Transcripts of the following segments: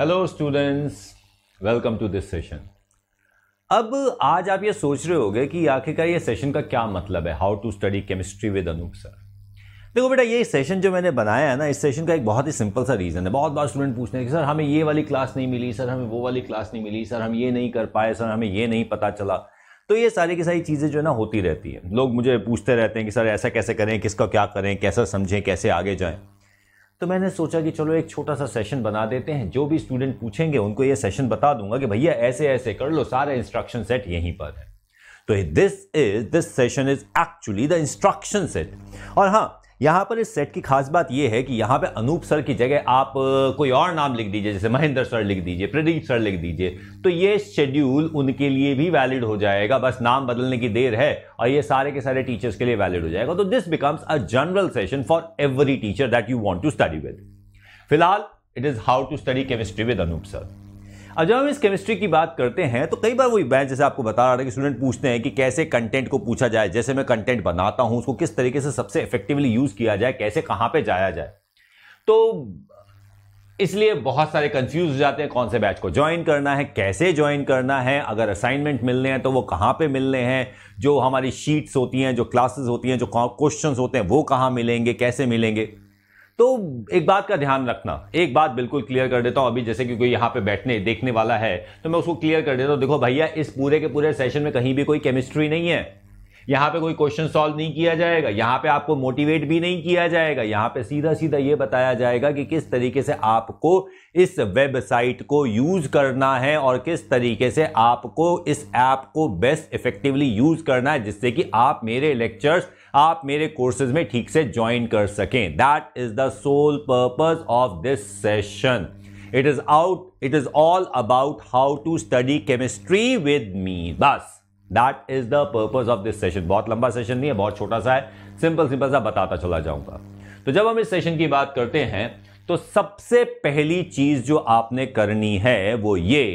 Hello students welcome to this session अब आज आप ये सोच रहे होगे कि आखिरकार ये सेशन का क्या मतलब है how to study chemistry with Anup sir देखो बेटा ये सेशन जो मैंने बनाया है ना इस सेशन का एक बहुत ही सिंपल सा रीज़न है बहुत बार स्टूडेंट पूछते हैं कि सर हमें ये वाली क्लास नहीं मिली सर हमें वो वाली क्लास नहीं मिली सर हम ये नहीं कर पाए सर हमें ये नहीं पता चला तो ये सारी की सारी चीज़ें जो है ना होती रहती हैं लोग मुझे पूछते रहते हैं कि सर ऐसा कैसे करें किसका क्या करें कैसा समझें कैसे आगे जाएं तो मैंने सोचा कि चलो एक छोटा सा सेशन बना देते हैं जो भी स्टूडेंट पूछेंगे उनको ये सेशन बता दूंगा कि भैया ऐसे ऐसे कर लो सारे इंस्ट्रक्शन सेट यहीं पर है तो this is this session is actually the instruction set और हाँ यहाँ पर इस सेट की खास बात यह है कि यहाँ पे अनूप सर की जगह आप कोई और नाम लिख दीजिए जैसे महेंद्र सर लिख दीजिए प्रदीप सर लिख दीजिए तो ये शेड्यूल उनके लिए भी वैलिड हो जाएगा बस नाम बदलने की देर है और ये सारे के सारे टीचर्स के लिए वैलिड हो जाएगा तो this becomes a general session for every teacher that you want to study with फिलहाल it is how to study chemistry with Anup sir अब जब हम इस केमिस्ट्री की बात करते हैं तो कई बार वही बैच जैसे आपको बता रहा था कि स्टूडेंट पूछते हैं कि कैसे कंटेंट को पूछा जाए जैसे मैं कंटेंट बनाता हूँ उसको किस तरीके से सबसे इफेक्टिवली यूज़ किया जाए कैसे कहाँ पर जाया जाए तो इसलिए बहुत सारे कंफ्यूज हो जाते हैं कौन से बैच को ज्वाइन करना है कैसे ज्वाइन करना है अगर असाइनमेंट मिलने हैं तो वो कहाँ पे मिलने हैं जो हमारी शीट्स होती हैं जो क्लासेस होती हैं जो क्वेश्चंस होते हैं वो कहाँ मिलेंगे कैसे मिलेंगे तो एक बात का ध्यान रखना एक बात बिल्कुल क्लियर कर देता हूं अभी जैसे कि कोई यहाँ पे बैठने देखने वाला है तो मैं उसको क्लियर कर देता हूं देखो भैया इस पूरे के पूरे सेशन में कहीं भी कोई केमिस्ट्री नहीं है यहाँ पे कोई क्वेश्चन सॉल्व नहीं किया जाएगा यहाँ पे आपको मोटिवेट भी नहीं किया जाएगा यहाँ पे सीधा सीधा ये बताया जाएगा कि किस तरीके से आपको इस वेबसाइट को यूज करना है और किस तरीके से आपको इस ऐप को बेस्ट इफेक्टिवली यूज करना है जिससे कि आप मेरे लेक्चर्स आप मेरे कोर्सेज में ठीक से ज्वाइन कर सकें that is the sole purpose of this session it is out it is all about how to study chemistry with me बस that is the purpose of this session बहुत लंबा सेशन नहीं है बहुत छोटा सा है सिंपल सिंपल सा बताता चला जाऊंगा तो जब हम इस सेशन की बात करते हैं तो सबसे पहली चीज जो आपने करनी है वो ये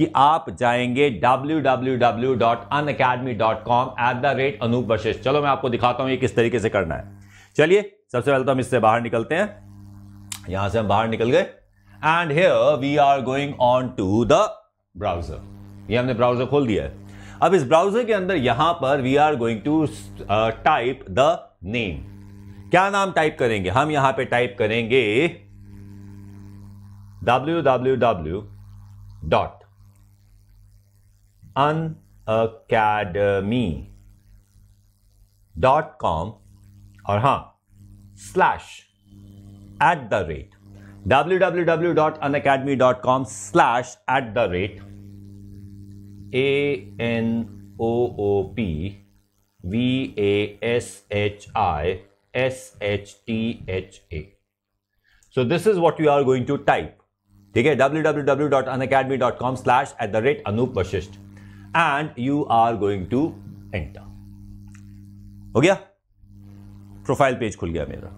कि आप जाएंगे www.unacademy.com at the rate Anup Vashisht चलो मैं आपको दिखाता हूं ये किस तरीके से करना है चलिए सबसे पहले तो हम इससे बाहर निकलते हैं यहां से हम बाहर निकल गए and here we are going on to the browser ये हमने ब्राउजर खोल दिया है अब इस ब्राउजर के अंदर यहां पर we are going to type the name क्या नाम टाइप करेंगे हम यहां पे टाइप करेंगे W W W dot unacademy.com or huh, slash at the rate www.unacademy.com slash at the rate a n o o p v a s h i s h t h a so this is what you are going to type ठीक है www.unacademy.com slash at the rate anup vashisht and you are going to enter हो गया profile page खुल गया मेरा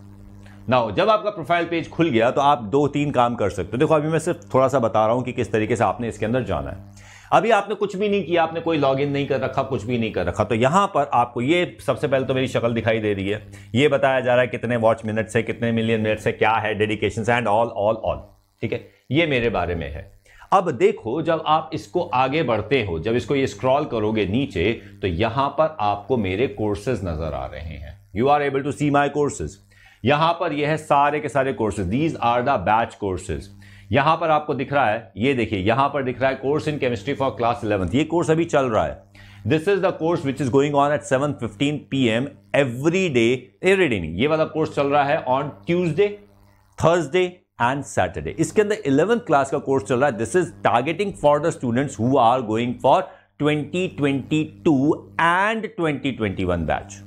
now जब आपका profile page खुल गया तो आप दो तीन काम कर सकते हो देखो अभी मैं सिर्फ थोड़ा सा बता रहा हूं कि किस तरीके से आपने इसके अंदर जाना है अभी आपने कुछ भी नहीं किया आपने कोई इन नहीं कर रखा कुछ भी नहीं कर रखा तो यहां पर आपको ये सबसे पहले तो मेरी शक्ल दिखाई दे रही है ये बताया जा रहा है कितने वॉच मिनट्स है कितने मिलियन मिनट्स है क्या है dedication and all all all ठीक है ये मेरे बारे में है अब देखो जब आप इसको आगे बढ़ते हो जब इसको ये स्क्रॉल करोगे नीचे तो यहां पर आपको मेरे कोर्सेज नजर आ रहे हैं you are able to see my courses यहां पर यह है सारे के सारे courses these are the batch courses यहां पर आपको दिख रहा है ये देखिए यहां पर दिख रहा है course in chemistry for class eleventh ये कोर्स अभी चल रहा है this is the course which is going on at seven P M every day every day नहीं ये वाला कोर्स चल रहा है on Tuesday Thursday and Saturday इसके अंदर इलेवंथ क्लास का कोर्स चल रहा है this is targeting for the students who are going for 2022 and 2021 batch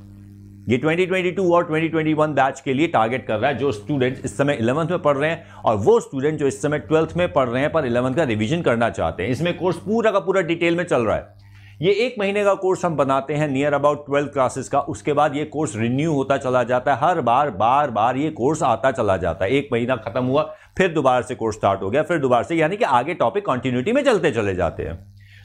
ये 2022 और 2021 बैच के लिए टारगेट कर रहा है जो स्टूडेंट इस समय इलेवंथ में पढ़ रहे हैं और वो स्टूडेंट जो इस समय ट्वेल्थ में पढ़ रहे हैं पर इलेवंथ का रिवीजन करना चाहते हैं इसमें कोर्स पूरा का पूरा डिटेल में चल रहा है ये एक महीने का कोर्स हम बनाते हैं नियर अबाउट ट्वेल्थ क्लासेस का उसके बाद ये कोर्स रिन्यू होता चला जाता है हर बार बार बार ये कोर्स आता चला जाता है एक महीना खत्म हुआ फिर दोबारा से कोर्स स्टार्ट हो गया फिर दोबारा से यानी कि आगे टॉपिक कॉन्टिन्यूटी में चलते चले जाते हैं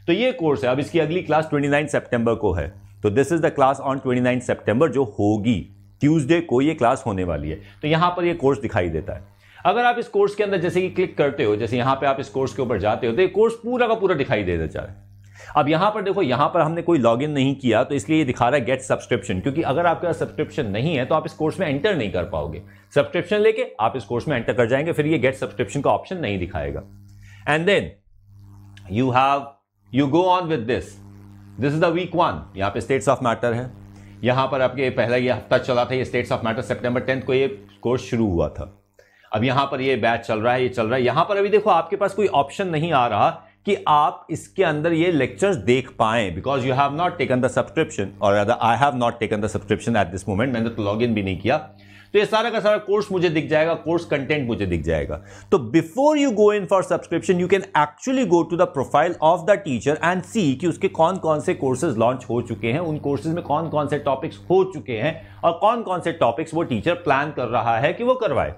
तो ये कोर्स है अब इसकी अगली क्लास ट्वेंटी सितंबर को है तो this is the class on twenty सितंबर जो होगी ट्यूजडे को ये क्लास होने वाली है तो यहां पर ये कोर्स दिखाई देता है अगर आप इस कोर्स के अंदर जैसे कि क्लिक करते हो जैसे यहां पे आप इस कोर्स के ऊपर जाते हो तो ये कोर्स पूरा का पूरा दिखाई दे देता है अब यहां पर देखो यहां पर हमने कोई लॉग नहीं किया तो इसलिए ये दिखा रहा है गेट सब्सक्रिप्शन क्योंकि अगर आपके पास सब्सक्रिप्शन नहीं है तो आप इस कोर्स में एंटर नहीं कर पाओगे सब्सक्रिप्शन लेके आप इस कोर्स में एंटर कर जाएंगे फिर ये गेट सब्सक्रिप्शन का ऑप्शन नहीं दिखाएगा and then you have you go on with this this is the week one यहां पे स्टेट्स ऑफ मैटर है यहां पर आपके पहला ये हफ्ता चला था ये status of matter September tenth को ये कोर्स शुरू हुआ था अब यहां पर ये बैच चल रहा है ये चल रहा है यहां पर अभी देखो आपके पास कोई ऑप्शन नहीं आ रहा कि आप इसके अंदर ये लेक्चर्स देख पाएं because you have not taken the subscription और I have not taken the subscription at this moment मैंने तो लॉग इन भी नहीं किया तो ये सारा का सारा कोर्स मुझे दिख जाएगा कोर्स कंटेंट मुझे दिख जाएगा तो before you go in for subscription you can actually go to the profile of the teacher and see कि उसके कौन कौन से कोर्सेज लॉन्च हो चुके हैं उन कोर्सेज में कौन कौन से टॉपिक्स हो चुके हैं और कौन कौन से टॉपिक्स वो टीचर प्लान कर रहा है कि वो करवाए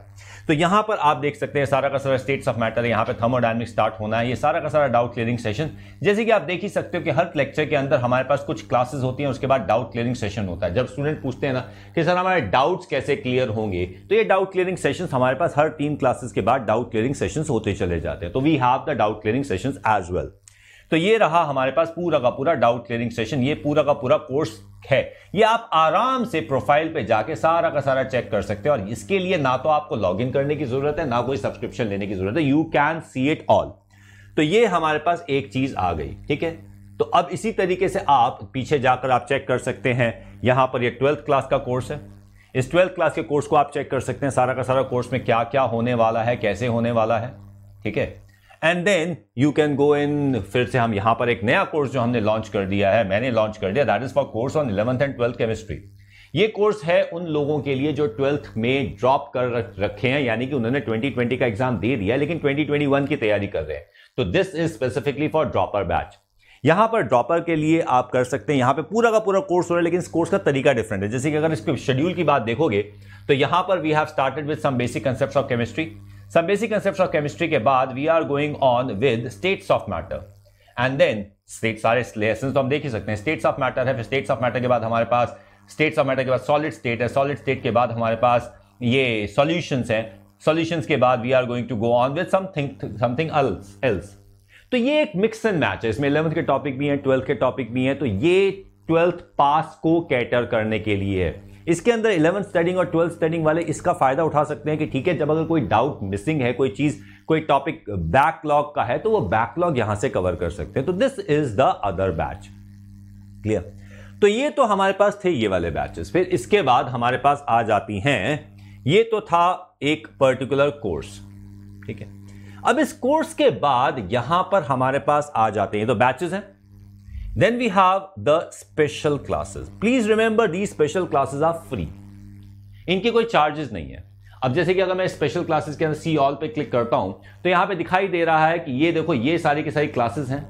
तो यहां पर आप देख सकते हैं सारा का सारा स्टेट्स ऑफ मैटर यहां पर थर्मोडाइनमिक स्टार्ट होना है ये सारा का सारा डाउट क्लियरिंग सेशन जैसे कि आप देख ही सकते हो कि हर लेक्चर के अंदर हमारे पास कुछ क्लासेस होती हैं उसके बाद डाउट क्लियरिंग सेशन होता है जब स्टूडेंट पूछते हैं ना कि सर हमारे डाउट्स कैसे क्लियर क्लियर होंगे तो ये डाउट क्लियरिंग सेशंस हमारे पास हर तीन क्लासेस के बाद डाउट क्लियरिंग सेशंस होते चले जाते हैं तो we have the doubt clearing sessions as well तो ये रहा हमारे पास पूरा का पूरा डाउट क्लियरिंग सेशन ये पूरा का पूरा कोर्स है ये आप आराम से प्रोफाइल पे जाके सारा का सारा चेक कर सकते हैं और इसके लिए ना तो आपको लॉगिन करने की जरूरत है ना कोई सब्सक्रिप्शन लेने की जरूरत है you can see it all तो ये हमारे पास एक चीज आ गई ठीक है तो अब इसी तरीके से आप पीछे जाकर आप चेक कर सकते हैं यहां पर ये ट्वेल्थ क्लास का कोर्स है इस ट्वेल्थ क्लास के कोर्स को आप चेक कर सकते हैं सारा का सारा कोर्स में क्या क्या होने वाला है कैसे होने वाला है ठीक है and then you can go in फिर से हम यहां पर एक नया कोर्स जो हमने लॉन्च कर दिया है मैंने लॉन्च कर दिया that is for course on eleventh and twelfth chemistry ये कोर्स है उन लोगों के लिए जो ट्वेल्थ में ड्रॉप कर रखे हैं यानी कि उन्होंने 2020 का एग्जाम दे दिया लेकिन 2021 की तैयारी कर रहे हैं तो this is specifically for dropper batch यहां पर ड्रॉपर के लिए आप कर सकते हैं यहां पे पूरा का पूरा कोर्स हो रहा है लेकिन इस कोर्स का तरीका डिफरेंट है जैसे कि अगर इसके शेड्यूल की बात देखोगे तो यहां पर we have started with some basic concept of chemistry some basic concept of chemistry के बाद we are going on with states of matter and then state सारे लेसन तो हम देख ही सकते हैं स्टेट्स ऑफ मैटर है फिर स्टेट्स ऑफ मैटर के बाद हमारे पास स्टेट्स ऑफ मैटर के बाद सॉलिड स्टेट है सॉलिड स्टेट के बाद हमारे पास ये सॉल्यूशंस हैं सॉल्यूशंस के बाद we are going to go on with something something else else तो ये एक मिक्स एंड मैच है इसमें इलेवंथ के टॉपिक भी हैं ट्वेल्थ के टॉपिक भी हैं तो ये ट्वेल्थ पास को कैटर करने के लिए है इसके अंदर इलेवंथ स्टडिंग और ट्वेल्थ स्टडिंग वाले इसका फ़ायदा उठा सकते हैं कि ठीक है जब अगर कोई डाउट मिसिंग है कोई चीज़ कोई टॉपिक बैकलॉग का है तो वो बैकलॉग यहां से कवर कर सकते हैं तो this is the other batch clear तो ये तो हमारे पास थे ये वाले बैचेस फिर इसके बाद हमारे पास आ जाती हैं ये तो था एक पर्टिकुलर कोर्स ठीक है अब इस कोर्स के बाद यहां पर हमारे पास आ जाते हैं तो बैचेस हैं then we have the special classes please remember the special classes are free इनके कोई चार्जेस नहीं है अब जैसे कि अगर मैं स्पेशल क्लासेस के अंदर सी ऑल पे क्लिक करता हूं तो यहां पे दिखाई दे रहा है कि ये देखो ये सारी की सारी क्लासेस हैं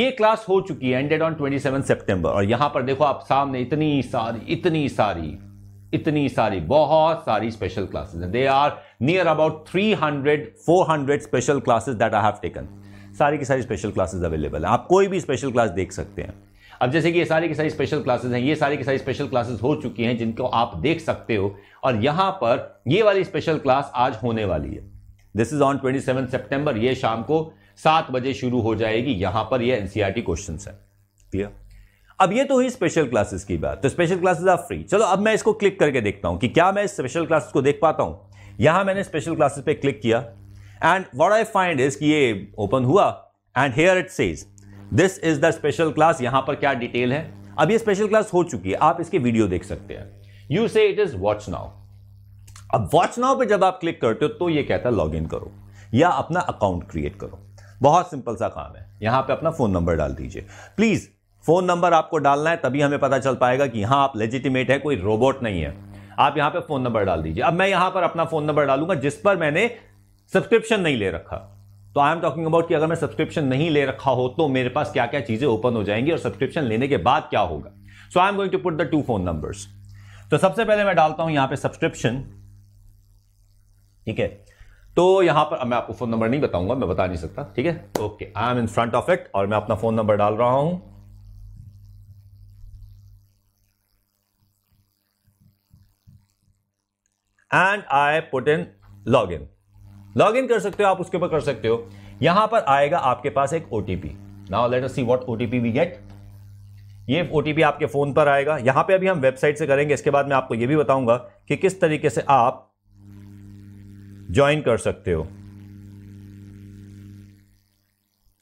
ये क्लास हो चुकी है एंडेड ऑन 27 सितंबर और यहां पर देखो आप सामने इतनी सारी इतनी सारी इतनी सारी बहुत सारी स्पेशल क्लासेस हैं they are near about 300 400 special classes that I have taken सारी की सारी स्पेशल क्लासेस अवेलेबल हैं आप कोई भी स्पेशल क्लास देख सकते हैं अब जैसे कि ये सारी की सारी स्पेशल क्लासेस हैं ये सारी की सारी स्पेशल क्लासेस हो चुकी हैं जिनको आप देख सकते हो और यहाँ पर ये वाली स्पेशल क्लास आज होने वाली है this is on twenty seven September ये शाम को सात बजे शुरू हो जाएगी यहाँ पर ये एनसीआर क्वेश्चन है क्लियर अब ये तो हुई स्पेशल क्लासेस की बात तो स्पेशल क्लासेस आर फ्री चलो अब मैं इसको क्लिक करके देखता हूँ कि क्या मैं स्पेशल क्लासेस को देख पाता हूँ यहां मैंने स्पेशल क्लासेस पे क्लिक किया and what I find is कि ये ओपन हुआ and here it says this is the special class यहां पर क्या डिटेल है अब ये स्पेशल क्लास हो चुकी है आप इसके वीडियो देख सकते हैं you say it is watch now अब वॉच नाउ पे जब आप क्लिक करते हो तो ये कहता है लॉग इन करो या अपना अकाउंट क्रिएट करो बहुत सिंपल सा काम है यहां पे अपना फ़ोन नंबर डाल दीजिए प्लीज़ फ़ोन नंबर आपको डालना है तभी हमें पता चल पाएगा कि हाँ आप लेजिटिमेट है कोई रोबोट नहीं है आप यहां पर फोन नंबर डाल दीजिए अब मैं यहां पर अपना फोन नंबर डालूंगा जिस पर मैंने सब्सक्रिप्शन नहीं ले रखा तो आई एम टॉकिंग अबाउट कि अगर मैं सब्सक्रिप्शन नहीं ले रखा हो तो मेरे पास क्या क्या चीजें ओपन हो जाएंगी और सब्सक्रिप्शन लेने के बाद क्या होगा so I am going to put the two phone number तो सबसे पहले मैं डालता हूं यहां पर सब्सक्रिप्शन ठीक है तो यहां पर मैं आपको फोन नंबर नहीं बताऊंगा मैं बता नहीं सकता ठीक है okay I am in front of it और मैं अपना फोन नंबर डाल रहा हूं and I put in log in log in कर सकते हो आप उसके ऊपर कर सकते हो यहां पर आएगा आपके पास एक OTP now let us see what OTP we get ये ओटीपी आपके फोन पर आएगा यहां पे अभी हम वेबसाइट से करेंगे इसके बाद मैं आपको यह भी बताऊंगा कि किस तरीके से आप ज्वाइन कर सकते हो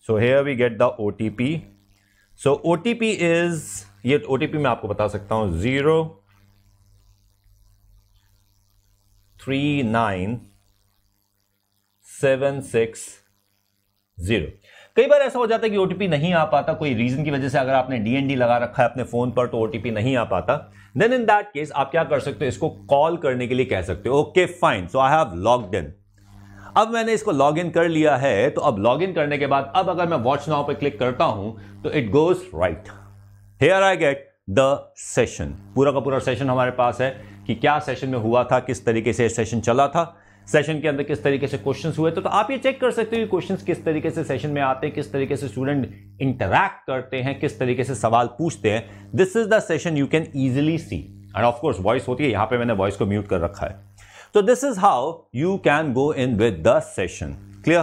so here we get the O T P so O T P is ये ओ टीपी मैं आपको बता सकता हूं zero three nine seven six zero कई बार ऐसा हो जाता है कि ओटीपी नहीं आ पाता कोई रीजन की वजह से अगर आपने डीएनडी लगा रखा है अपने फोन पर तो ओटीपी नहीं आ पाता देन इन दैट केस आप क्या कर सकते हो इसको कॉल करने के लिए कह सकते हो okay fine so I have logged in अब मैंने इसको लॉग इन कर लिया है तो अब लॉग इन करने के बाद अब अगर मैं वॉच नाउ पर क्लिक करता हूं तो it goes right here I get the session पूरा का पूरा सेशन हमारे पास है कि क्या सेशन में हुआ था किस तरीके से सेशन चला था सेशन के अंदर किस तरीके से क्वेश्चन हुए थे तो आप ये चेक कर सकते हो कि क्वेश्चन किस तरीके से सेशन में आते हैं किस तरीके से स्टूडेंट इंटरैक्ट करते हैं किस तरीके से सवाल पूछते हैं this is the session you can easily see and of course voice होती है यहाँ पे मैंने वॉइस को म्यूट कर रखा है तो this is how you can go in with the session clear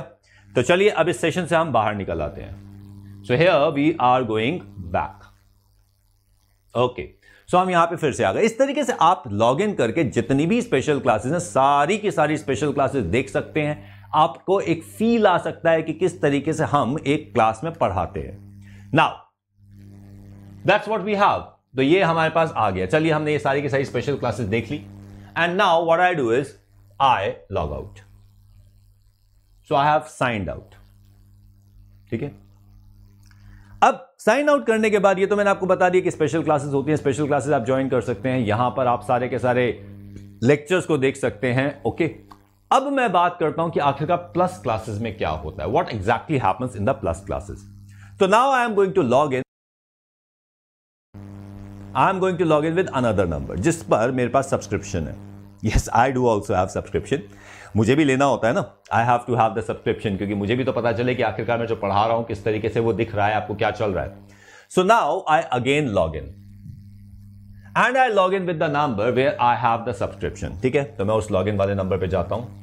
तो चलिए अब इस सेशन से हम बाहर निकल आते हैं so here we are going back okay so हम यहां पे फिर से आ गए इस तरीके से आप लॉग इन करके जितनी भी स्पेशल क्लासेस हैं सारी की सारी स्पेशल क्लासेस देख सकते हैं आपको एक फील आ सकता है कि किस तरीके से हम एक क्लास में पढ़ाते हैं now that's what we have तो ये हमारे पास आ गया चलिए हमने ये सारी की सारी स्पेशल क्लासेस देख ली and now what I do is I log out so I have signed out ठीक है अब साइन आउट करने के बाद ये तो मैंने आपको बता दिया कि स्पेशल क्लासेस होती हैं स्पेशल क्लासेस आप ज्वाइन कर सकते हैं यहां पर आप सारे के सारे लेक्चर्स को देख सकते हैं ओके अब मैं बात करता हूं कि आखिरकार प्लस क्लासेस में क्या होता है what exactly happens in the plus classes so now I am going to log in I am going to log in with another number जिस पर मेरे पास सब्सक्रिप्शन है yes I do also have subscription मुझे भी लेना होता है ना I have to have the subscription क्योंकि मुझे भी तो पता चले कि आखिरकार मैं जो पढ़ा रहा हूं किस तरीके से वो दिख रहा है आपको क्या चल रहा है so now I again log in and I log in with the number where I have the subscription ठीक है तो मैं उस लॉग इन वाले नंबर पर जाता हूं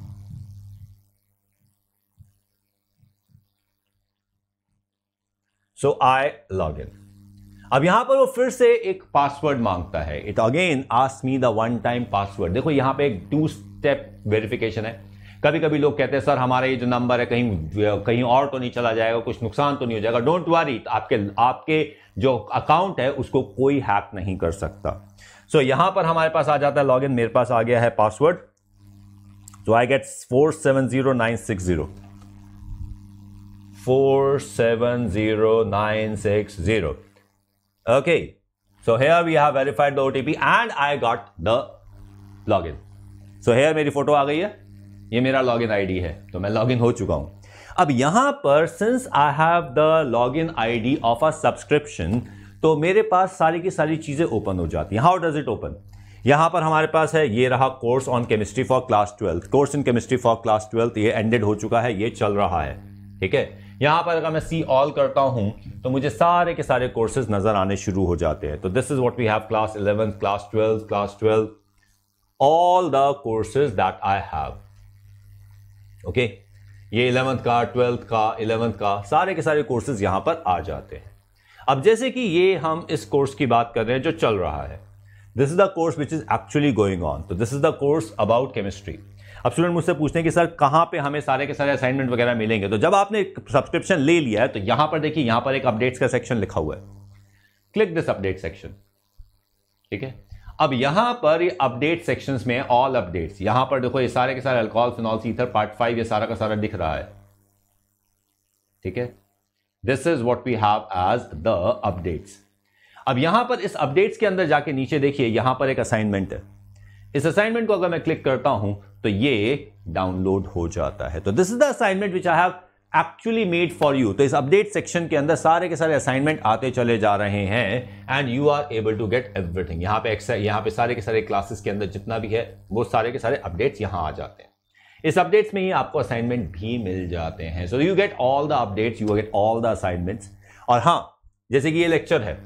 सो आई लॉग इन अब यहां पर वो फिर से एक पासवर्ड मांगता है it again ask me the one time password देखो यहां पे एक टू स्टेप वेरिफिकेशन है कभी कभी लोग कहते हैं सर हमारा ये जो नंबर है कहीं कहीं और तो नहीं चला जाएगा कुछ नुकसान तो नहीं हो जाएगा डोंट वरी आपके आपके जो अकाउंट है उसको कोई हैक नहीं कर सकता सो so, यहां पर हमारे पास आ जाता है लॉग मेरे पास आ गया है password so I get four seven zero nine six zero four seven zero nine six zero Okay, so here we have verified the OTP and I got the login. So here मेरी photo आ गई है ये मेरा login ID है तो मैं login हो चुका हूं अब यहां पर since I have the log in I D of a subscription तो मेरे पास सारी की सारी चीज़ें ओपन हो जाती हैं हाउ डज इट ओपन यहां पर हमारे पास है ये रहा course on chemistry for class twelfth course in chemistry for class twelfth ये एंडेड हो चुका है ये चल रहा है ठीक है यहाँ पर अगर मैं सी ऑल करता हूँ तो मुझे सारे के सारे कोर्सेज नज़र आने शुरू हो जाते हैं तो this is what we have class eleventh class twelfth class twelfth all the courses that I have okay ये इलेवंथ का ट्वेल्थ का इलेवंथ का सारे के सारे कोर्सेज यहाँ पर आ जाते हैं अब जैसे कि ये हम इस कोर्स की बात कर रहे हैं जो चल रहा है this is the course which is actually going on so this is the course about chemistry अब स्टूडेंट मुझसे पूछते हैं कि सर कहाँ पे हमें सारे के सारे असाइनमेंट वगैरह मिलेंगे तो जब आपने सब्सक्रिप्शन ले लिया है तो यहां पर देखिए यहां पर एक अपडेट्स का सेक्शन लिखा हुआ है क्लिक दिस अपडेट सेक्शन ठीक है अब यहां पर अपडेट सेक्शंस में ऑल अपडेट्स यहां पर देखो ये सारे के सारे अल्कोहल फिनॉल सीथर पार्ट फाइव ये सारा का सारा दिख रहा है ठीक है this is what we have as the updates अब यहां पर इस अपडेट्स के अंदर जाके नीचे देखिए यहां पर एक असाइनमेंट है इस असाइनमेंट को अगर मैं क्लिक करता हूं तो ये डाउनलोड हो जाता है तो this is the assignment which I have actually made for you तो इस अपडेट सेक्शन के अंदर सारे के सारे असाइनमेंट आते चले जा रहे हैं and you are able to get everything यहां पे एक्सर यहां पे सारे के सारे क्लासेस के अंदर जितना भी है वो सारे के सारे अपडेट्स यहां आ जाते हैं इस अपडेट्स में ही आपको असाइनमेंट भी मिल जाते हैं so you get all the updates you get all the assignments और हाँ जैसे कि ये लेक्चर है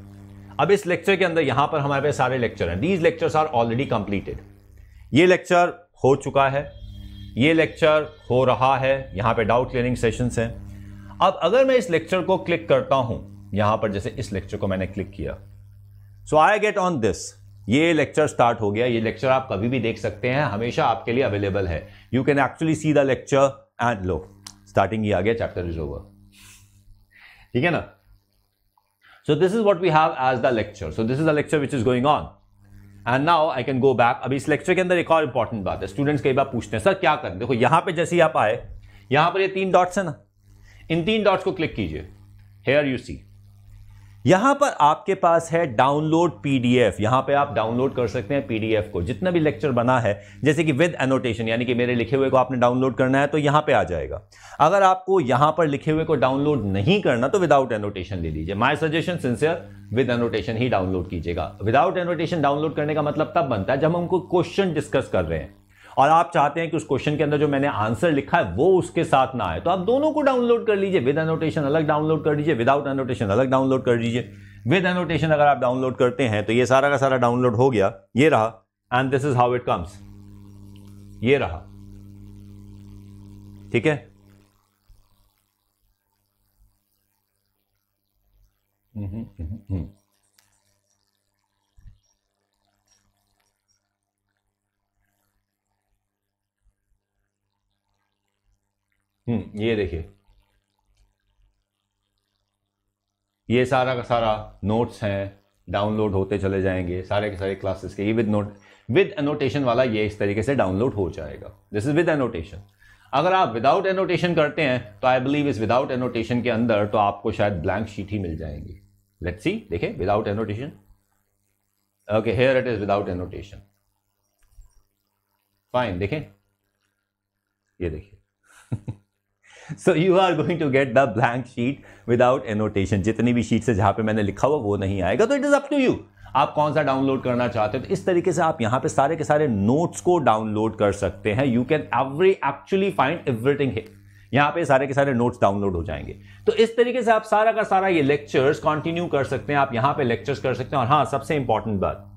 अब इस लेक्चर के अंदर यहां पर हमारे पास सारे लेक्चर हैं these lectures are already completed ये लेक्चर हो चुका है ये लेक्चर हो रहा है यहाँ पे डाउट क्लियरिंग सेशंस हैं अब अगर मैं इस लेक्चर को क्लिक करता हूँ यहाँ पर जैसे इस लेक्चर को मैंने क्लिक किया so I get on this ये लेक्चर स्टार्ट हो गया ये लेक्चर आप कभी भी देख सकते हैं हमेशा आपके लिए अवेलेबल है you can actually see the lecture and लो स्टार्टिंग ही आ गया चैप्टर इज ओवर ठीक है ना so this is what we have as the lecture so this is the lecture which is going on and now I can go back अभी इस lecture के अंदर एक और इंपॉर्टेंट बात है स्टूडेंट्स कई बार पूछते हैं सर क्या करें देखो यहां पे जैसे ही आप आए यहां पर ये तीन डॉट्स हैं ना इन तीन डॉट्स को क्लिक कीजिए हेयर यू सी यहां पर आपके पास है डाउनलोड पीडीएफ यहां पे आप डाउनलोड कर सकते हैं पीडीएफ को जितना भी लेक्चर बना है जैसे कि विद एनोटेशन यानी कि मेरे लिखे हुए को आपने डाउनलोड करना है तो यहां पे आ जाएगा अगर आपको यहां पर लिखे हुए को डाउनलोड नहीं करना तो विदाउट एनोटेशन ले लीजिए my suggestion sincere with annotation ही डाउनलोड कीजिएगा विदाउट एनोटेशन डाउनलोड करने का मतलब तब बनता है जब हम उनको क्वेश्चन डिस्कस कर रहे हैं और आप चाहते हैं कि उस क्वेश्चन के अंदर जो मैंने आंसर लिखा है वो उसके साथ ना आए तो आप दोनों को डाउनलोड कर लीजिए विद एनोटेशन अलग डाउनलोड कर लीजिए विदाउट एनोटेशन अलग डाउनलोड कर लीजिए विद एनोटेशन अगर आप डाउनलोड करते हैं तो ये सारा का सारा डाउनलोड हो गया ये रहा and this is how it comes ये रहा ठीक है हम्म हम्म हम्म, हम्म। हम्म ये देखिए ये सारा का सारा नोट्स हैं डाउनलोड होते चले जाएंगे सारे के सारे क्लासेस के ये विद नोट विद एनोटेशन वाला ये इस तरीके से डाउनलोड हो जाएगा दिस इज विद एनोटेशन अगर आप विदाउट एनोटेशन करते हैं तो आई बिलीव इस विदाउट एनोटेशन के अंदर तो आपको शायद ब्लैंक शीट ही मिल जाएंगी लेट्स सी देखे without annotation okay here it is without annotation fine देखें ये देखिए so you are going to get the blank sheet without annotation जितनी भी शीट से जहां पे मैंने लिखा हुआ वो नहीं आएगा तो it is up to you आप कौन सा डाउनलोड करना चाहते हो तो इस तरीके से आप यहां पे सारे के सारे नोट्स को डाउनलोड कर सकते हैं you can every actually find everything hit यहाँ पे सारे के सारे नोट्स डाउनलोड हो जाएंगे तो इस तरीके से आप सारा का सारा ये लेक्चर्स कंटिन्यू कर सकते हैं आप यहाँ पे लेक्चर्स कर सकते हैं और हाँ सबसे इंपॉर्टेंट बात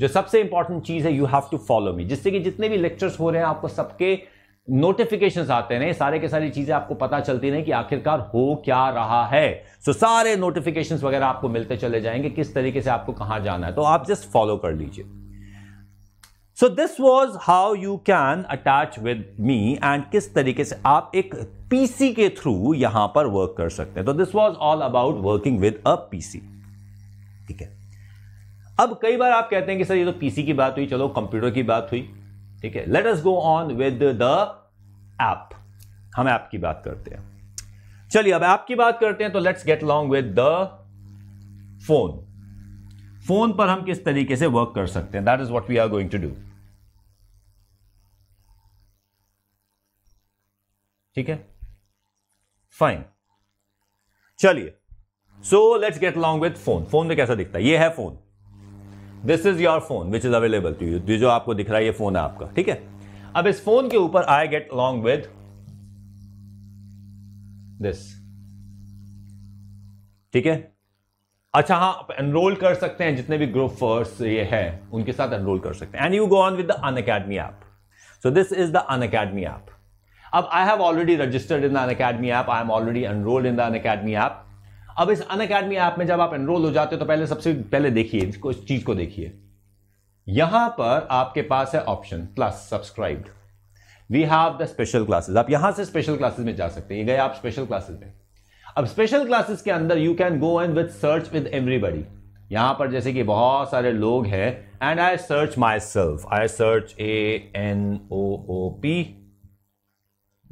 जो सबसे इंपॉर्टेंट चीज़ है you have to follow me जिससे कि जितने भी लेक्चर्स हो रहे हैं आपको सबके नोटिफिकेशंस आते हैं सारे के सारी चीजें आपको पता चलती नहीं कि आखिरकार हो क्या रहा है सो so, सारे नोटिफिकेशंस वगैरह आपको मिलते चले जाएंगे किस तरीके से आपको कहां जाना है तो आप जस्ट फॉलो कर लीजिए so this was how you can attach with me and किस तरीके से आप एक पीसी के थ्रू यहां पर वर्क कर सकते हैं तो this was all about working with a PC ठीक है अब कई बार आप कहते हैं कि सर ये तो पीसी की बात हुई चलो कंप्यूटर की बात हुई ठीक है let us go on with the app हम ऐप की बात करते हैं चलिए अब ऐप की बात करते हैं तो let's get long with the phone phone पर हम किस तरीके से वर्क कर सकते हैं that is what we are going to do ठीक है फाइन चलिए so let's get long with phone phone में कैसा दिखता है ये है phone this is your phone which is available to you जो आपको दिख रहा है ये फोन है आपका ठीक है अब इस फोन के ऊपर I get along with this ठीक है अच्छा हाँ आप एनरोल कर सकते हैं जितने भी ग्रुप फर्स ये है उनके साथ एनरोल कर सकते हैं and you go on with the Unacademy app so this is the Unacademy app अब I have already registered in the Unacademy app I am already enrolled in the Unacademy app अब इस अन Unacademy app में जब आप enrol हो जाते हो तो पहले सबसे पहले देखिए इसको इस चीज को देखिए यहां पर आपके पास है option plus subscribed we have the special classes आप यहां से स्पेशल क्लासेस में जा सकते हैं ये गए आप स्पेशल क्लासेस में अब स्पेशल क्लासेस के अंदर you can go and with search with everybody यहां पर जैसे कि बहुत सारे लोग हैं and I search myself I search A N O O P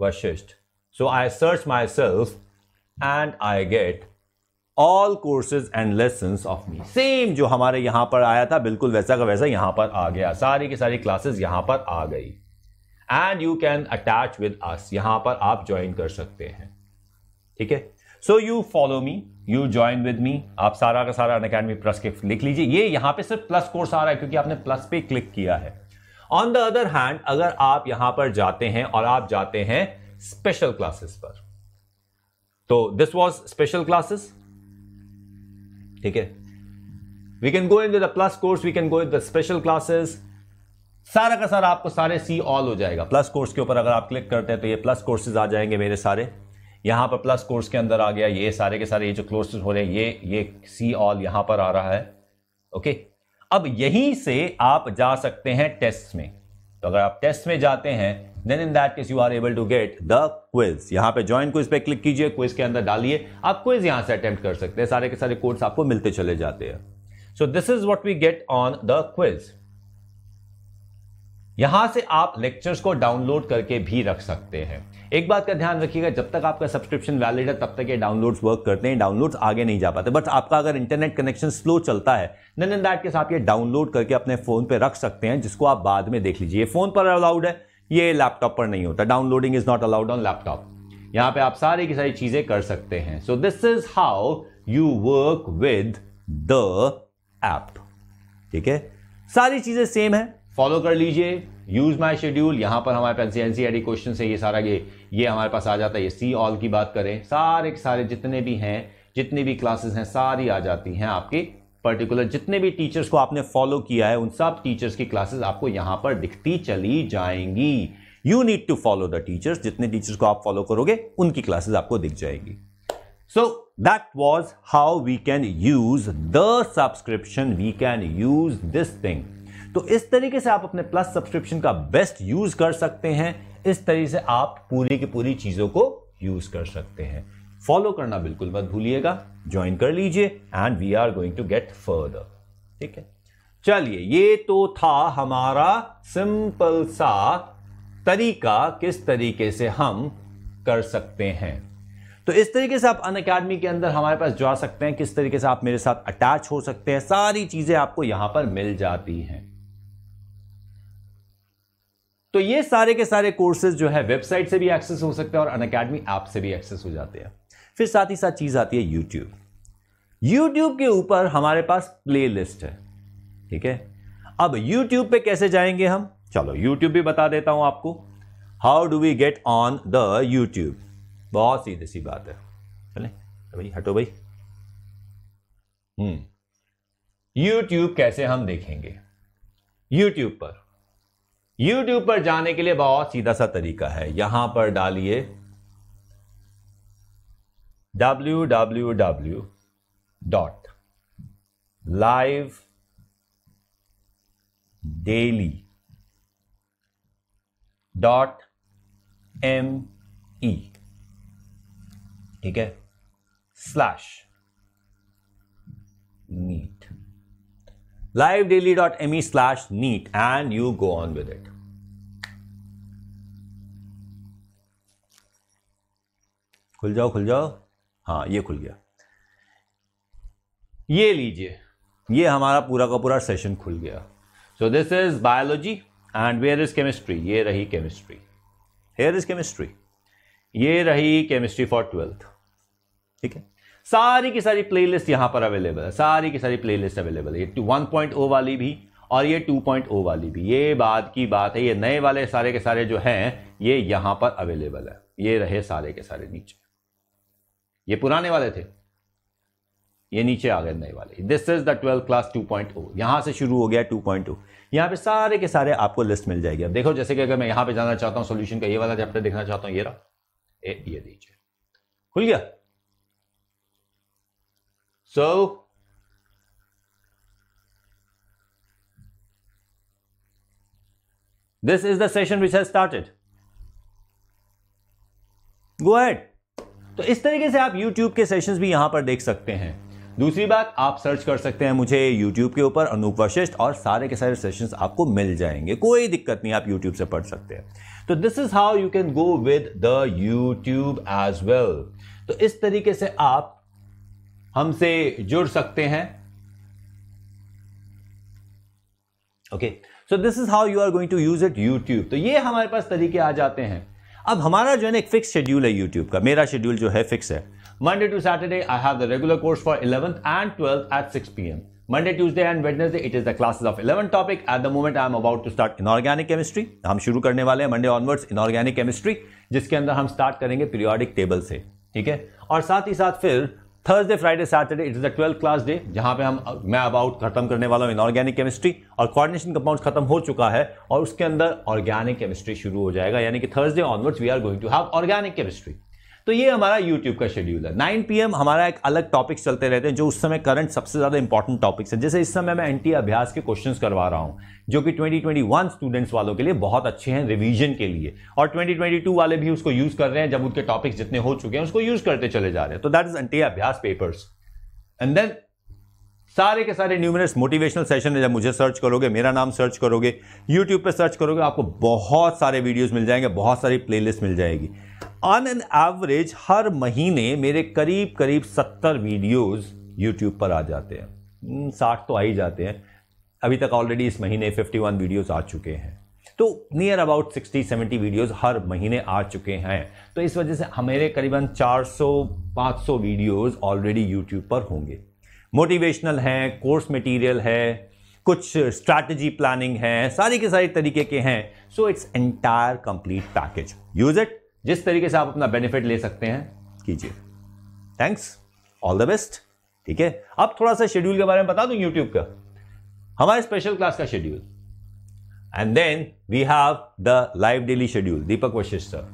Vashisht so I search myself and I get all courses and lesson of me same जो हमारे यहां पर आया था बिल्कुल वैसा का वैसा यहां पर आ गया सारी की सारी क्लासेस यहां पर आ गई and you can attach with us यहां पर आप ज्वाइन कर सकते हैं ठीक है so you follow me you join with me आप सारा का सारा अनकेडमी प्लस के लिख लीजिए ये यहां पे सिर्फ प्लस कोर्स आ रहा है क्योंकि आपने प्लस पे क्लिक किया है ऑन द अदर हैंड अगर आप यहां पर जाते हैं और आप जाते हैं स्पेशल क्लासेस पर तो दिस वॉज स्पेशल क्लासेस ठीक है we can go in the plus course we can go in the special classes सारा का सारा आपको सारे सी ऑल हो जाएगा प्लस कोर्स के ऊपर अगर आप क्लिक करते हैं तो ये प्लस कोर्सेज आ जाएंगे मेरे सारे यहां पर प्लस कोर्स के अंदर आ गया ये सारे के सारे ये जो क्लोर्सेज हो रहे हैं ये ये सी ऑल यहां पर आ रहा है ओके अब यहीं से आप जा सकते हैं टेस्ट में तो अगर आप टेस्ट में जाते हैं then in that case you are able to get the quiz यहाँ पे ज्वाइन क्विज पे क्लिक कीजिए क्विज के अंदर डालिए आप क्विज यहाँ से अटेम्प्ट कर सकते हैं सारे के सारे कोर्स आपको मिलते चले जाते हैं so this is what we get on the quiz यहां से आप लेक्चर्स को डाउनलोड करके भी रख सकते हैं एक बात का ध्यान रखिएगा जब तक आपका सब्सक्रिप्शन वैलिड है तब तक ये डाउनलोड्स वर्क करते हैं डाउनलोड्स आगे नहीं जा पाते बट आपका अगर इंटरनेट कनेक्शन स्लो चलता है देन इन दैट के आप ये डाउनलोड करके अपने फ़ोन पे रख सकते हैं जिसको आप बाद में देख लीजिए फ़ोन पर अलाउड है ये लैपटॉप पर नहीं होता downloading is not allowed on laptop यहां पे आप सारी की सारी चीजें कर सकते हैं so this is how you work with the app ठीक है सारी चीजें सेम है फॉलो कर लीजिए यूज माई शेड्यूल यहां पर हमारे पास एनसीआरटी क्वेश्चन है ये सारा ये ये हमारे पास आ जाता है ये सी ऑल की बात करें सारे के सारे जितने भी हैं जितनी भी क्लासेस हैं सारी आ जाती हैं आपके पर्टिकुलर जितने भी टीचर्स को आपने फॉलो किया है उन सब टीचर्स की क्लासेस आपको यहां पर दिखती चली जाएंगी you need to follow the teachers जितने टीचर्स को आप फॉलो करोगे उनकी क्लासेस आपको दिख जाएगी so that was how we can use the subscription we can use this thing तो इस तरीके से आप अपने प्लस सब्सक्रिप्शन का बेस्ट यूज कर सकते हैं इस तरीके से आप पूरी की पूरी चीजों को यूज कर सकते हैं फॉलो करना बिल्कुल मत भूलिएगा ज्वाइन कर लीजिए and we are going to get further ठीक है चलिए ये तो था हमारा सिंपल सा तरीका किस तरीके से हम कर सकते हैं तो इस तरीके से आप अन अकेडमी के अंदर हमारे पास जा सकते हैं किस तरीके से आप मेरे साथ अटैच हो सकते हैं सारी चीजें आपको यहां पर मिल जाती हैं तो ये सारे के सारे कोर्सेज जो है वेबसाइट से भी एक्सेस हो सकते हैं और अन अकेडमी ऐप से भी एक्सेस हो जाते हैं फिर साथ ही साथ चीज़ आती है यूट्यूब यूट्यूब के ऊपर हमारे पास प्ले लिस्ट है ठीक है अब यूट्यूब पे कैसे जाएंगे हम चलो यूट्यूब भी बता देता हूं आपको how do we get on the YouTube बहुत सीधी सी बात है चले भाई हटो भाई हम्म यूट्यूब कैसे हम देखेंगे यूट्यूब पर यूट्यूब पर जाने के लिए बहुत सीधा सा तरीका है यहां पर डालिए www dot live daily dot M E ठीक है slash NEET live daily dot M E slash NEET and you go on with it खुल जाओ खुल जाओ हाँ ये खुल गया ये लीजिए ये हमारा पूरा का पूरा सेशन खुल गया so this is biology and where is chemistry ये रही केमिस्ट्री हेयर इज केमिस्ट्री ये रही केमिस्ट्री फॉर ट्वेल्थ ठीक है सारी की सारी प्लेलिस्ट यहां पर अवेलेबल है सारी की सारी प्लेलिस्ट अवेलेबल है ये वन पॉइंट ओ वाली भी और ये टू पॉइंट ओ वाली भी ये बात की बात है ये नए वाले सारे के सारे जो हैं ये यहां पर अवेलेबल है ये रहे सारे के सारे नीचे ये पुराने वाले थे ये नीचे आ गए नए वाले this is the twelfth class 2.0 point यहां से शुरू हो गया 2.0 पॉइंट यहां पे सारे के सारे आपको लिस्ट मिल जाएगी अब देखो जैसे कि अगर मैं यहां पे जाना चाहता हूं सॉल्यूशन का ये वाला चैप्टर देखना चाहता हूं ये रहा ए, ये दीजिए खुल गया so so, this is the session which has started go ahead. तो इस तरीके से आप यूट्यूब के सेशंस भी यहाँ पर देख सकते हैं दूसरी बात आप सर्च कर सकते हैं मुझे यूट्यूब के ऊपर अनूप वशिष्ठ और सारे के सारे सेशंस आपको मिल जाएंगे कोई दिक्कत नहीं आप यूट्यूब से पढ़ सकते हैं तो this is how you can go with the YouTube as well तो इस तरीके से आप हमसे जुड़ सकते हैं okay so this is how you are going to use it YouTube तो ये हमारे पास तरीके आ जाते हैं अब हमारा जो है ना एक फिक्स शेड्यूल है यूट्यूब का मेरा शेड्यूल जो है फिक्स है Monday to Saturday I have the regular course for eleventh and twelfth at six P M Monday Tuesday and Wednesday it is the classes of eleven topic at the moment am about to start in organic chemistry हम शुरू करने वाले हैं Monday onwards inorganic chemistry जिसके अंदर हम start करेंगे periodic table से ठीक है और साथ ही साथ फिर Thursday Friday Saturday it is the twelfth class day जहाँ पे हम मैं अबाउट खत्म करने वाला हूँ इनऑर्गेनिक केमिस्ट्री और कोऑर्डिनेशन कंपाउंड खत्म हो चुका है और उसके अंदर ऑर्गेनिक केमिस्ट्री शुरू हो जाएगा यानी कि Thursday onwards we are going to have organic chemistry तो ये हमारा यूट्यूब का शेड्यूल है नाइन पी हमारा एक अलग टॉपिक्स चलते रहते हैं जो उस समय करंट सबसे ज़्यादा इंपॉर्टेंट टॉपिक्स है जैसे इस समय मैं एनटी e अभ्यास के क्वेश्चंस करवा रहा हूँ जो कि 2021 स्टूडेंट्स वालों के लिए बहुत अच्छे हैं रिवीजन के लिए और 2022 वाले भी उसको यूज़ कर रहे हैं जब उनके टॉपिक्स जितने हो चुके हैं उसको यूज़ करते चले जा रहे हैं तो that is NT Abhyas papers and then सारे के सारे न्यूमरस मोटिवेशनल सेशन है जब मुझे सर्च करोगे मेरा नाम सर्च करोगे यूट्यूब पर सर्च करोगे आपको बहुत सारे वीडियोज़ मिल जाएंगे बहुत सारी प्लेलिस्ट मिल जाएगी ऑन एन एवरेज हर महीने मेरे करीब करीब सत्तर वीडियोस यूट्यूब पर आ जाते हैं साठ तो आ ही जाते हैं अभी तक ऑलरेडी इस महीने फिफ्टी वन वीडियोज आ चुके हैं तो near about sixty seventy videos हर महीने आ चुके हैं तो इस वजह से हमारे करीबन चार सौ पाँच सौ वीडियोज़ ऑलरेडी यूट्यूब पर होंगे मोटिवेशनल हैं कोर्स मटेरियल है कुछ स्ट्रैटेजी प्लानिंग है सारी के सारे तरीके के हैं so it's entire complete package use it जिस तरीके से आप अपना बेनिफिट ले सकते हैं कीजिए थैंक्स ऑल द बेस्ट ठीक है अब थोड़ा सा शेड्यूल के बारे में बता दू यूट्यूब का हमारे स्पेशल क्लास का schedule and then we have the live daily schedule Deepak Vashisht sir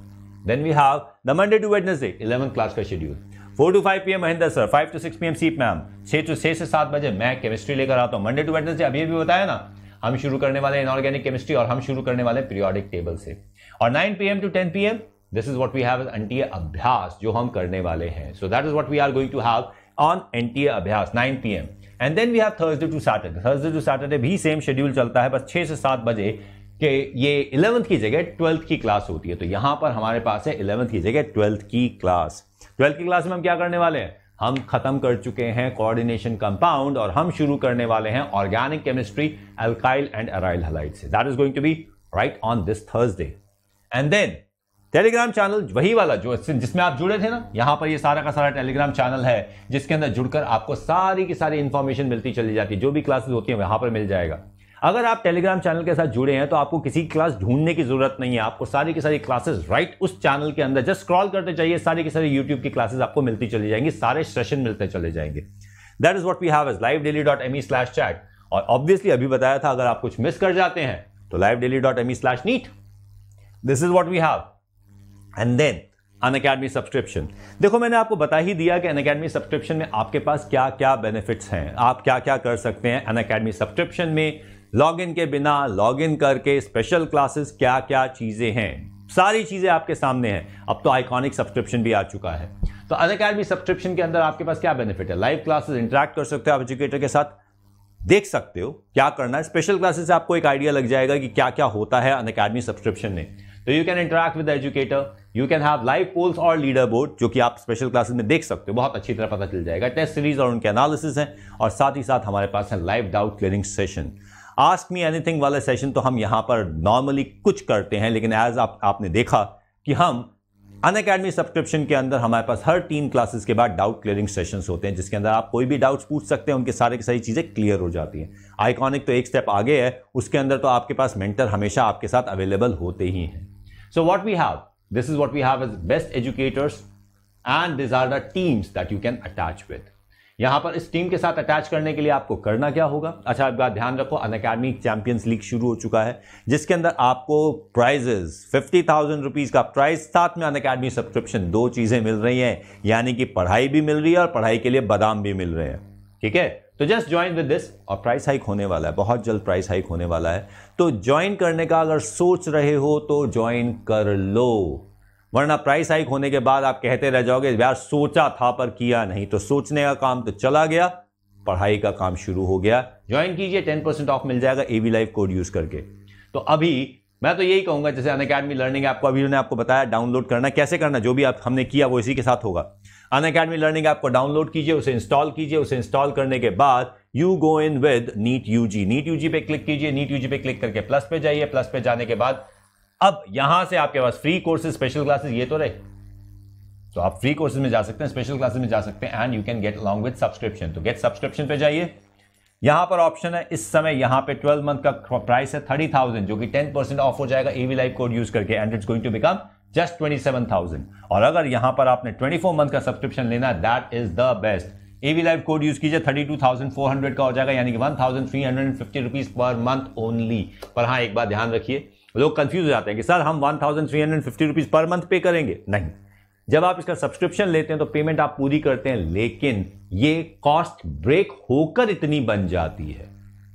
then we have the Monday to Wednesday eleven class का schedule four to five PM Mahendra sir five to six PM सीप ma'am छः to छह से सात बजे मैं chemistry लेकर आता हूं मंडे टू वेडनेसडे अभी भी बताया ना हम शुरू करने वाले इनऑर्गेनिक केमिस्ट्री और हम शुरू करने वाले पीरियोडिक टेबल से और nine PM to ten AM this is what we have N T Abhyas जो हम करने वाले हैं so that is what we are going to have on N T Abhyas nine P M and then we have Thursday to Saturday Thursday to Saturday भी same schedule चलता है बस छः से सात बजे के ये इलेवंथ की जगह ट्वेल्थ की क्लास होती है तो यहाँ पर हमारे पास है इलेवंथ की जगह ट्वेल्थ की क्लास ट्वेल्थ की क्लास में हम क्या करने वाले हैं हम खत्म कर चुके हैं कोऑर्डिनेशन कंपाउंड और हम शुरू करने वाले हैं organic chemistry alkyl and aryl halide से that is going to be right on this Thursday and then Telegram channel वही वाला जो जिसमें आप जुड़े थे ना यहाँ पर ये सारा का सारा टेलीग्राम चैनल है जिसके अंदर जुड़कर आपको सारी की सारी इन्फॉर्मेशन मिलती चली जाती है जो भी क्लासेस होती हैं वहाँ पर मिल जाएगा अगर आप टेलीग्राम चैनल के साथ जुड़े हैं तो आपको किसी क्लास ढूंढने की जरूरत नहीं है आपको सारी की सारी क्लासेस राइट उस चैनल के अंदर जस्ट स्क्रॉल करते जाइए सारी की सारी यूट्यूब की क्लासेस आपको मिलती चली जाएंगी सारे सेशन मिलते चले जाएंगे that is what we have as live daily dot M E slash chat और ऑब्वियसली अभी बताया था अगर आप कुछ मिस कर जाते हैं तो live daily dot M E slash NEET this is what we have and then Unacademy subscription देखो मैंने आपको बता ही दिया कि अन अकेडमी सब्सक्रिप्शन में आपके पास क्या क्या बेनिफिट्स हैं आप क्या क्या कर सकते हैं अन अकेडमी सब्सक्रिप्शन में इन के बिना इन करके स्पेशल क्लासेस क्या क्या चीज़ें हैं सारी चीज़ें आपके सामने हैं अब तो आइकॉनिक सब्सक्रिप्शन भी आ चुका है तो अन अकेडमी सब्सक्रिप्शन के अंदर आपके पास क्या बेनिफिट है लाइव क्लासेस इंटरेक्ट कर सकते हो आप एजुकेटर के साथ देख सकते हो क्या करना है स्पेशल क्लासेस से आपको एक आइडिया लग जाएगा कि क्या क्या होता है अन अकेडमी सब्सक्रिप्शन में तो you can interact with educator you can have live polls और लीडर बोर्ड जो कि आप स्पेशल क्लासेस में देख सकते हो बहुत अच्छी तरह पता चल जाएगा टेस्ट सीरीज और उनके एनालिसिस हैं और साथ ही साथ हमारे पास है live doubt clearing session ask me anything वाला सेशन तो हम यहाँ पर नॉर्मली कुछ करते हैं लेकिन एज आप, आपने देखा कि हम अन अकेडमी सब्सक्रिप्शन के अंदर हमारे पास हर तीन क्लासेस के बाद डाउट क्लियरिंग सेशंस होते हैं जिसके अंदर आप कोई भी डाउट्स पूछ सकते हैं उनके सारे की सारी चीज़ें क्लियर हो जाती हैं आइकॉनिक तो एक स्टेप आगे है उसके अंदर तो आपके पास मेंटर हमेशा आपके साथ अवेलेबल होते ही हैं so what we have This is what we have as best educators and these are the teams that you can attach with. यहाँ पर इस टीम के साथ अटैच करने के लिए आपको करना क्या होगा अच्छा एक बात ध्यान रखो अन अकेडमी चैंपियंस लीग शुरू हो चुका है जिसके अंदर आपको प्राइजेस फिफ्टी थाउजेंड रुपीज़ का प्राइज साथ में अन अकेडमी सब्सक्रिप्शन दो चीज़ें मिल रही हैं यानी कि पढ़ाई भी मिल रही है और पढ़ाई के लिए बादाम भी मिल रहे हैं ठीक है तो जस्ट ज्वाइन विद दिस और प्राइस हाइक होने वाला है बहुत जल्द प्राइस हाइक होने वाला है तो ज्वाइन करने का अगर सोच रहे हो तो ज्वाइन कर लो वरना प्राइस हाइक होने के बाद आप कहते रह जाओगे यार सोचा था पर किया नहीं तो सोचने का काम तो चला गया पढ़ाई का काम शुरू हो गया ज्वाइन कीजिए टेन परसेंट ऑफ मिल जाएगा ए वी कोड यूज करके तो अभी मैं तो यही कहूंगा जैसे अन अकेडमी लर्निंग ऐप को अभी उन्होंने आपको बताया डाउनलोड करना कैसे करना जो भी आप हमने किया वो इसी के साथ होगा अन अकेडमी लर्निंग ऐप को डाउनलोड कीजिए उसे इंस्टॉल कीजिए उसे इंस्टॉल करने के बाद you go in with NEET UG NEET UG पे क्लिक कीजिए नीट यूजी पे क्लिक करके प्लस पे जाइए प्लस पे जाने के बाद अब यहां से आपके पास फ्री कोर्सेज स्पेशल क्लासेस ये तो रहे तो आप फ्री कोर्सेज में जा सकते हैं स्पेशल क्लासेस में जा सकते हैं and you can get along with subscription तो गेट सब्सक्रिप्शन पे जाइए यहां पर ऑप्शन है इस समय यहां पे 12 मंथ का प्राइस है थर्टी थाउजेंड जो कि 10% ऑफ हो जाएगा एवी लाइव कोड यूज करके and it's going to become just thousand और अगर यहां पर आपने ट्वेंटी फोर मंथ का सब्सक्रिप्शन लेना that is the best AV live code use कीजिए thirty two thousand four hundred का हो जाएगा यानी कि one thousand three hundred and fifty rupees per month only पर हाँ एक बात ध्यान रखिए लोग कंफ्यूज हो जाते हैं कि सर हम one thousand three hundred fifty rupees per month pay करेंगे नहीं जब आप इसका सब्सक्रिप्शन लेते हैं तो पेमेंट आप पूरी करते हैं लेकिन ये कॉस्ट ब्रेक होकर इतनी बन जाती है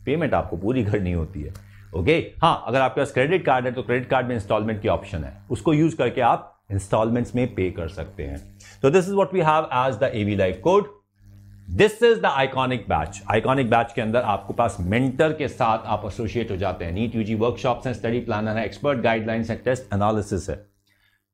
पेमेंट आपको पूरी करनी होती है ओके हाँ अगर आपके पास क्रेडिट कार्ड है तो क्रेडिट कार्ड में इंस्टॉलमेंट की ऑप्शन है उसको यूज करके आप इंस्टॉलमेंट्स में पे कर सकते हैं तो this is what we have as the AV life code this is the iconic batch iconic batch के अंदर आपके पास मेंटर के साथ आप एसोसिएट हो जाते हैं नीट यूजी वर्कशॉप है स्टडी प्लानर है एक्सपर्ट गाइडलाइंस है टेस्ट एनालिसिस है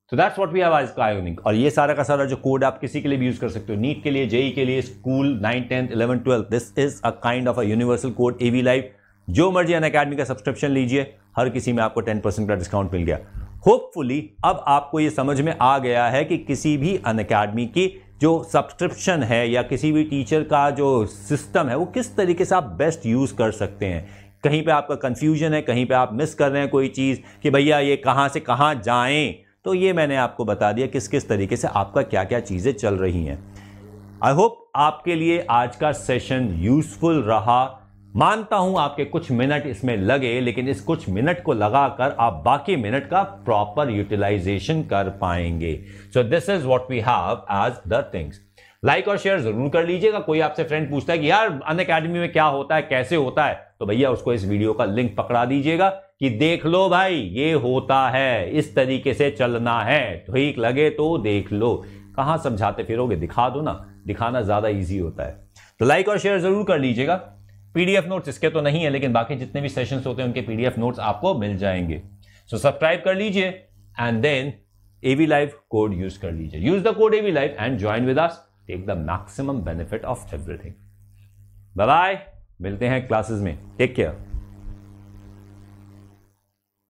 तो that's what we have as iconic और ये सारा का सारा जो कोड आप किसी के लिए भी यूज कर सकते हो नीट के लिए जेई e के लिए school nine tenth eleven twelfth this is a kind of a universal code AV life जो मर्जी अन अकेडमी का सब्सक्रिप्शन लीजिए हर किसी में आपको टेन परसेंट का डिस्काउंट मिल गया होपफुली अब आपको ये समझ में आ गया है कि किसी भी अन अकेडमी की जो सब्सक्रिप्शन है या किसी भी टीचर का जो सिस्टम है वो किस तरीके से आप बेस्ट यूज़ कर सकते हैं कहीं पे आपका कन्फ्यूजन है कहीं पे आप मिस कर रहे हैं कोई चीज़ कि भैया ये कहाँ से कहाँ जाएं तो ये मैंने आपको बता दिया किस किस तरीके से आपका क्या क्या चीज़ें चल रही हैं आई होप आपके लिए आज का सेशन यूज़फुल रहा मानता हूं आपके कुछ मिनट इसमें लगे लेकिन इस कुछ मिनट को लगाकर आप बाकी मिनट का प्रॉपर यूटिलाइजेशन कर पाएंगे so this is what we have as the things like और शेयर जरूर कर लीजिएगा कोई आपसे फ्रेंड पूछता है कि यार अन अकेडमी में क्या होता है कैसे होता है तो भैया उसको इस वीडियो का लिंक पकड़ा दीजिएगा कि देख लो भाई ये होता है इस तरीके से चलना है ठीक लगे तो देख लो कहां समझाते फिरोगे दिखा दो ना दिखाना ज़्यादा ईजी होता है तो लाइक और शेयर ज़रूर कर लीजिएगा पीडीएफ नोट्स इसके तो नहीं है लेकिन बाकी जितने भी सेशंस होते हैं उनके पीडीएफ नोट्स आपको मिल जाएंगे सो so, सब्सक्राइब कर लीजिए and then AV live code use कर लीजिए use the code AV live and join with us take the maximum benefit of everything bye bye मिलते हैं क्लासेस में टेक केयर